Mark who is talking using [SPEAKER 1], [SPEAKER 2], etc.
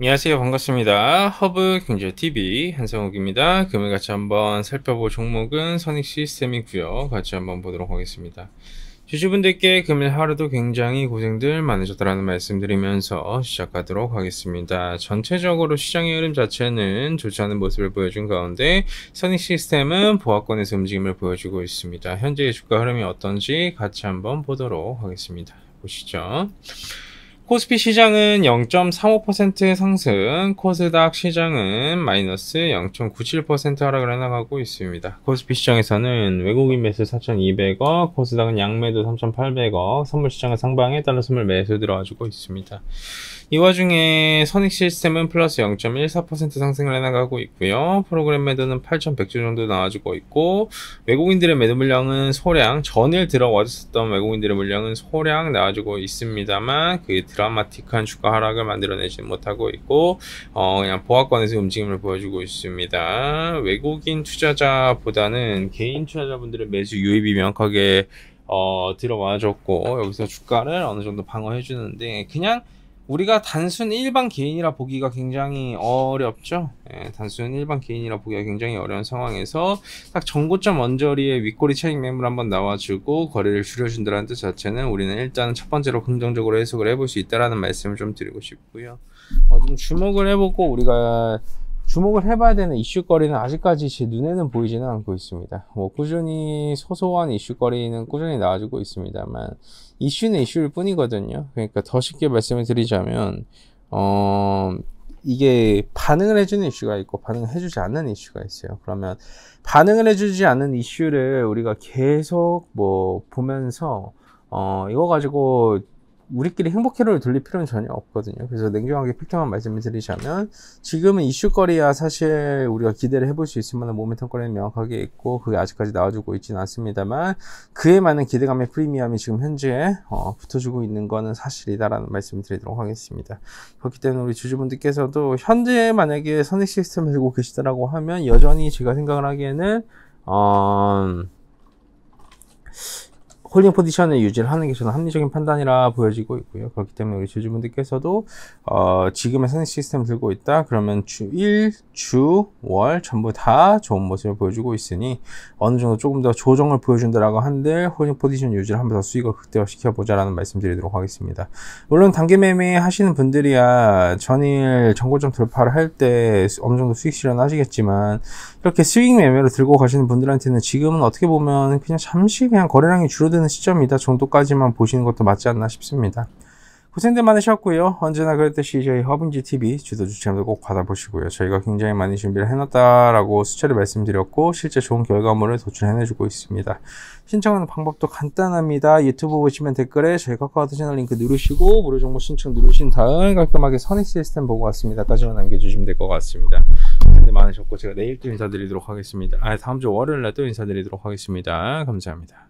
[SPEAKER 1] 안녕하세요 반갑습니다 허브 경제TV 한성욱입니다 금일 같이 한번 살펴볼 종목은 선익시스템이구요 같이 한번 보도록 하겠습니다 주주분들께 금일 하루도 굉장히 고생들 많으셨다라는 말씀드리면서 시작하도록 하겠습니다. 전체적으로 시장의 흐름 자체는 좋지 않은 모습을 보여준 가운데 선익 시스템은 보합권에서 움직임을 보여주고 있습니다. 현재의 주가 흐름이 어떤지 같이 한번 보도록 하겠습니다. 보시죠. 코스피 시장은 0.35% 상승, 코스닥 시장은 마이너스 0.97% 하락을 해나가고 있습니다. 코스피 시장에서는 외국인 매수 4,200억, 코스닥은 양매도 3,800억, 선물시장은 상방에 달러 선물 매수 들어와주고 있습니다. 이 와중에 선익 시스템은 플러스 0.14% 상승을 해나가고 있고요. 프로그램 매도는 8,100주 정도 나와주고 있고 외국인들의 매도 물량은 소량, 전일 들어왔었던 와 외국인들의 물량은 소량 나와주고 있습니다만 그 드라마틱한 주가 하락을 만들어내지 못하고 있고 어, 그냥 보합권에서 움직임을 보여주고 있습니다. 외국인 투자자보다는 개인 투자자분들의 매수 유입이 명확하게 어, 들어와줬고 여기서 주가를 어느 정도 방어해주는데 그냥 우리가 단순 일반 개인이라 보기가 굉장히 어렵죠. 예, 단순 일반 개인이라 보기가 굉장히 어려운 상황에서 딱 전고점 언저리에 윗꼬리 차익 매물 한번 나와주고 거래를 줄여준다는 뜻 자체는 우리는 일단 첫 번째로 긍정적으로 해석을 해볼 수 있다라는 말씀을 좀 드리고 싶고요. 어, 좀 주목을 해보고 우리가 주목을 해봐야 되는 이슈거리는 아직까지 제 눈에는 보이지는 않고 있습니다. 뭐 꾸준히 소소한 이슈거리는 꾸준히 나와주고 있습니다만 이슈는 이슈일 뿐이거든요. 그러니까 더 쉽게 말씀을 드리자면 어 이게 반응을 해주는 이슈가 있고 반응을 해주지 않는 이슈가 있어요. 그러면 반응을 해주지 않는 이슈를 우리가 계속 뭐 보면서 어 이거 가지고 우리끼리 행복회로를 돌릴 필요는 전혀 없거든요. 그래서 냉정하게 필트만 말씀을 드리자면 지금은 이슈거리야 사실 우리가 기대를 해볼 수 있을 만한 모멘텀 거리는 명확하게 있고 그게 아직까지 나와주고 있지는 않습니다만 그에 맞는 기대감의 프리미엄이 지금 현재 어, 붙어주고 있는 거는 사실이다라는 말씀을 드리도록 하겠습니다. 그렇기 때문에 우리 주주분들께서도 현재 만약에 선익 시스템을 들고 계시다라고 하면 여전히 제가 생각을 하기에는 어... 홀딩 포지션을 유지하는 게 저는 합리적인 판단이라 보여지고 있고요. 그렇기 때문에 우리 주주분들께서도 어, 지금의 선행 시스템 들고 있다. 그러면 주 1, 주, 월 전부 다 좋은 모습을 보여주고 있으니 어느 정도 조금 더 조정을 보여준다라고 한들 홀딩 포지션 유지를 한번 더 수익을 극대화시켜 보자라는 말씀드리도록 하겠습니다. 물론 단기 매매 하시는 분들이야 전일 정고점 돌파를 할 때 어느 정도 수익 실현하시겠지만 그렇게 스윙 매매로 들고 가시는 분들한테는 지금은 어떻게 보면 그냥 잠시 그냥 거래량이 줄어드는 시점이다 정도까지만 보시는 것도 맞지 않나 싶습니다. 고생들 많으셨고요. 언제나 그랬듯이 저희 허브인지 TV 지도주 채널 꼭 받아보시고요. 저희가 굉장히 많이 준비를 해놨다라고 수차례 말씀드렸고 실제 좋은 결과물을 도출해내주고 있습니다. 신청하는 방법도 간단합니다. 유튜브 보시면 댓글에 저희 카카오톡 채널 링크 누르시고 무료 정보 신청 누르신 다음 에 깔끔하게 선입 시스템 보고 왔습니다까지만 남겨주시면 될 것 같습니다. 수고들 많으셨고 제가 내일 또 인사드리도록 하겠습니다. 아 다음 주 월요일 날또 인사드리도록 하겠습니다. 감사합니다.